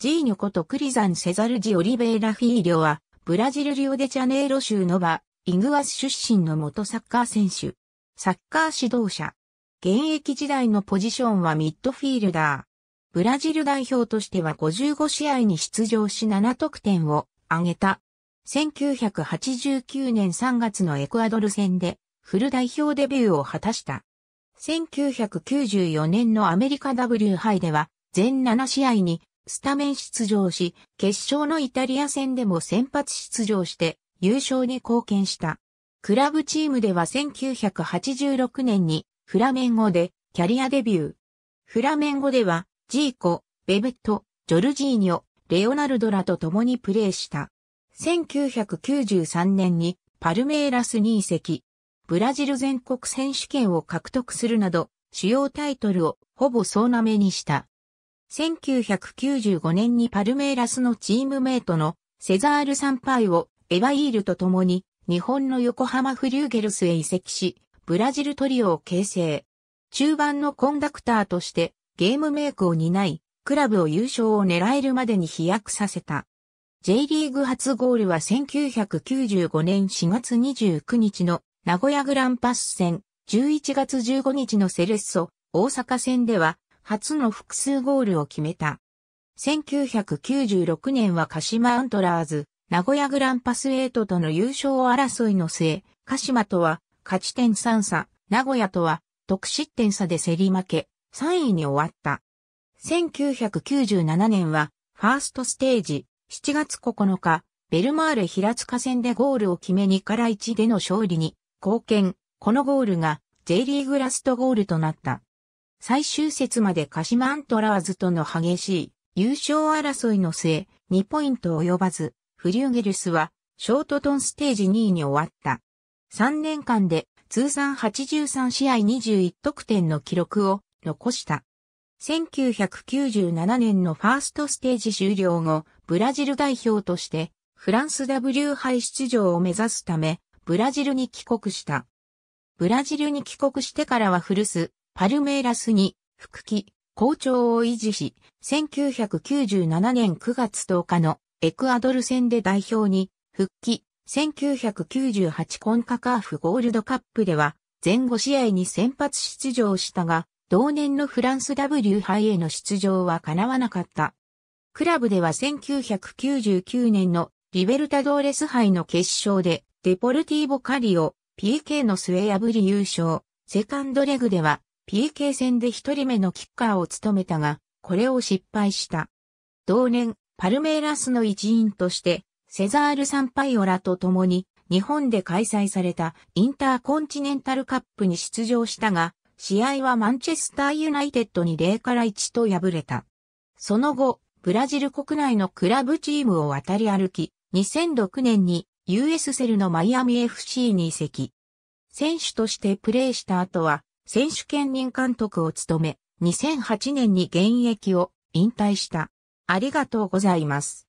ジーニョことクリザン・セザルジ・オリベイラ・フィーリョは、ブラジルリオデジャネイロ州のバ、イグアス出身の元サッカー選手。サッカー指導者。現役時代のポジションはミッドフィールダー。ブラジル代表としては55試合に出場し7得点を挙げた。1989年3月のエクアドル戦でフル代表デビューを果たした。1994年のアメリカ W 杯では全7試合にスタメン出場し、決勝のイタリア戦でも先発出場して優勝に貢献した。クラブチームでは1986年にフラメンゴでキャリアデビュー。フラメンゴではジーコ、ベベット、ジョルジーニョ、レオナルドらと共にプレーした。1993年にパルメーラスに移籍。ブラジル全国選手権を獲得するなど主要タイトルをほぼ総なめにした。1995年にパルメイラスのチームメイトのセザール・サンパイをエヴァイールと共に日本の横浜フリューゲルスへ移籍し、ブラジルトリオを形成。中盤のコンダクターとしてゲームメイクを担い、クラブを優勝を狙えるまでに飛躍させた。J リーグ初ゴールは1995年4月29日の名古屋グランパス戦、11月15日のセレッソ、大阪戦では初の複数ゴールを決めた。1996年は鹿島アントラーズ、名古屋グランパス8との優勝争いの末、鹿島とは勝ち点3差、名古屋とは得失点差で競り負け、3位に終わった。1997年は、ファーストステージ、7月9日、ベルマーレ平塚戦でゴールを決め2から1での勝利に貢献。このゴールが J リーグラストゴールとなった。最終節まで鹿島アントラーズとの激しい優勝争いの末、2ポイント及ばず、フリューゲルスはショートトンステージ2位に終わった。3年間で通算83試合21得点の記録を残した。1997年のファーストステージ終了後、ブラジル代表としてフランス W 杯出場を目指すため、ブラジルに帰国した。ブラジルに帰国してからは古巣、パルメイラスに、復帰、好調を維持し、1997年9月10日のエクアドル戦で代表に復帰、1998コンカカーフゴールドカップでは、前後試合に先発出場したが、同年のフランス W 杯への出場は叶わなかった。クラブでは1999年のリベルタドーレス杯の決勝でデポルティーボカリオ PK の末破り優勝。セカンドレグでは PK 戦で一人目のキッカーを務めたが、これを失敗した。同年、パルメイラスの一員として、セザール・サンパイオラと共に、日本で開催されたインターコンチネンタルカップに出場したが、試合はマンチェスターユナイテッドに0から1と敗れた。その後、ブラジル国内のクラブチームを渡り歩き、2006年に US セルのマイアミ FC に移籍。選手としてプレーした後は、選手兼任監督を務め、2008年に現役を引退した。ありがとうございます。